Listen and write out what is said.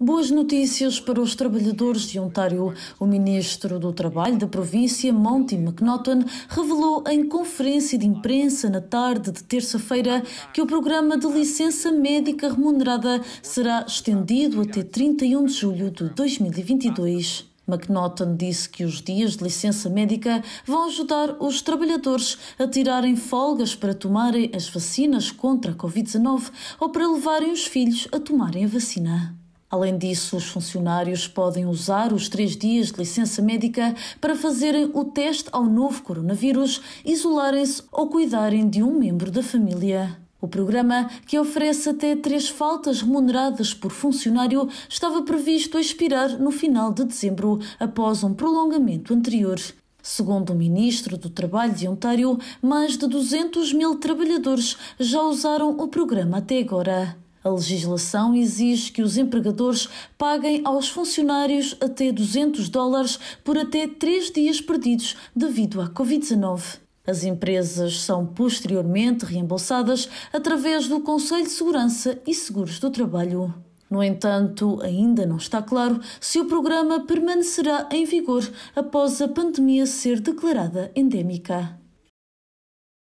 Boas notícias para os trabalhadores de Ontário. O ministro do Trabalho da província, Monty McNaughton, revelou em conferência de imprensa na tarde de terça-feira que o programa de licença médica remunerada será estendido até 31 de julho de 2022. McNaughton disse que os dias de licença médica vão ajudar os trabalhadores a tirarem folgas para tomarem as vacinas contra a Covid-19 ou para levarem os filhos a tomarem a vacina. Além disso, os funcionários podem usar os três dias de licença médica para fazerem o teste ao novo coronavírus, isolarem-se ou cuidarem de um membro da família. O programa, que oferece até três faltas remuneradas por funcionário, estava previsto expirar no final de dezembro, após um prolongamento anterior. Segundo o ministro do Trabalho de Ontário, mais de 200 mil trabalhadores já usaram o programa até agora. A legislação exige que os empregadores paguem aos funcionários até 200 dólares por até três dias perdidos devido à Covid-19. As empresas são posteriormente reembolsadas através do Conselho de Segurança e Seguros do Trabalho. No entanto, ainda não está claro se o programa permanecerá em vigor após a pandemia ser declarada endêmica.